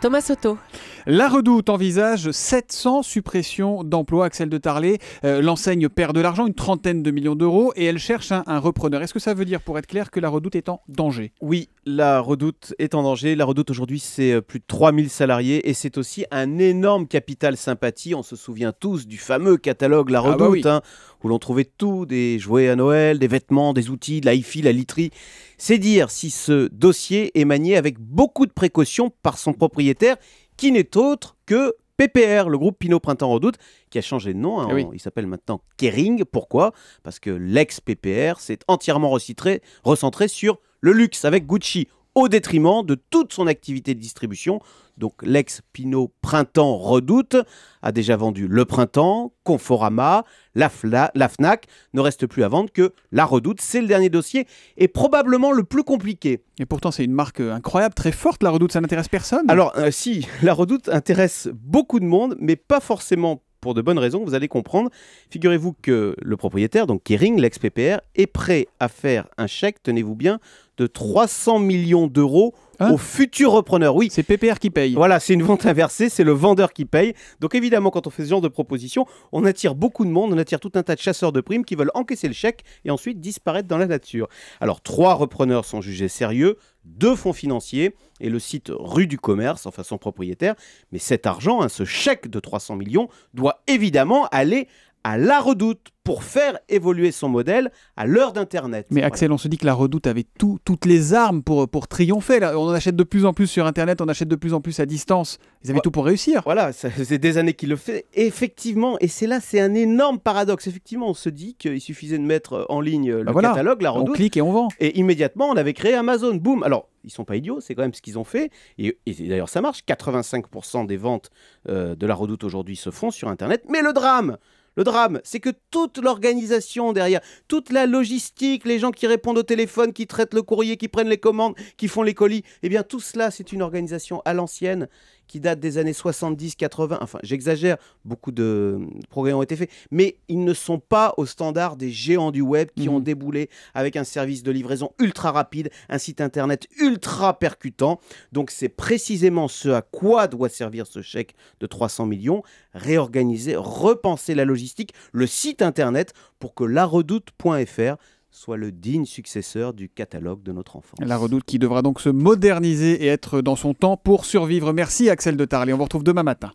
Thomas Soto. La Redoute envisage 700 suppressions d'emplois. Axel de Tarlé, euh, l'enseigne perd de l'argent, une trentaine de millions d'euros, et elle cherche un, repreneur. Est-ce que ça veut dire, pour être clair, que la Redoute est en danger Oui, la Redoute est en danger. La Redoute aujourd'hui, c'est euh, plus de 3000 salariés, et c'est aussi un énorme capital sympathie. On se souvient tous du fameux catalogue La ah bah Redoute, hein, où l'on trouvait tout, des jouets à Noël, des vêtements, des outils, de la la literie. C'est dire si ce dossier est manié avec beaucoup de précaution par son propriétaire, qui n'est autre que PPR, le groupe Pinot Printemps Redoute, qui a changé de nom. Hein. Eh Il s'appelle maintenant Kering. Pourquoi Parce que l'ex-PPR s'est entièrement recentré sur le luxe avec Gucci au détriment de toute son activité de distribution. Donc l'ex-Pinot Printemps Redoute a déjà vendu Le Printemps, Conforama, la, la, FNAC. Ne reste plus à vendre que La Redoute. C'est le dernier dossier et probablement le plus compliqué. Et pourtant c'est une marque euh, incroyable, très forte. La Redoute, ça n'intéresse personne Alors euh, si, La Redoute intéresse beaucoup de monde, mais pas forcément pour de bonnes raisons, vous allez comprendre. Figurez-vous que le propriétaire, donc Kering, l'ex-PPR, est prêt à faire un chèque, tenez-vous bien, de 300 millions d'euros ah. aux au futur repreneur. Oui. C'est PPR qui paye. Voilà, c'est une vente inversée, c'est le vendeur qui paye. Donc évidemment, quand on fait ce genre de proposition, on attire beaucoup de monde, on attire tout un tas de chasseurs de primes qui veulent encaisser le chèque et ensuite disparaître dans la nature. Alors, trois repreneurs sont jugés sérieux, deux fonds financiers et le site rue du commerce, en façon propriétaire. Mais cet argent, hein, ce chèque de 300 millions, doit évidemment aller à la redoute pour faire évoluer son modèle à l'heure d'Internet. Mais Axel, on se dit que la redoute avait toutes les armes pour, pour triompher. Là, on en achète de plus en plus sur Internet, on achète de plus en plus à distance. Ils avaient tout pour réussir. Voilà, c'est des années qu'ils le fait. Effectivement, et c'est là, c'est un énorme paradoxe. Effectivement, on se dit qu'il suffisait de mettre en ligne le bah catalogue, la redoute. On clique et on vend. Et immédiatement, on avait créé Amazon. Boum Alors, ils sont pas idiots, c'est quand même ce qu'ils ont fait. Et, d'ailleurs, ça marche. 85% des ventes euh, de la redoute aujourd'hui se font sur Internet. Mais le drame, le drame, c'est que toute l'organisation derrière, toute la logistique, les gens qui répondent au téléphone, qui traitent le courrier, qui prennent les commandes, qui font les colis, eh bien tout cela, c'est une organisation à l'ancienne qui datent des années 70, 80, enfin j'exagère, beaucoup de progrès ont été faits, mais ils ne sont pas au standard des géants du web qui ont mhm. déboulé avec un service de livraison ultra rapide, un site internet ultra percutant. Donc c'est précisément ce à quoi doit servir ce chèque de 300 millions, réorganiser, repenser la logistique, le site internet pour que laredoute.fr soit le digne successeur du catalogue de notre enfance. La redoute qui devra donc se moderniser et être dans son temps pour survivre. Merci Axel de Tarley, On vous retrouve demain matin.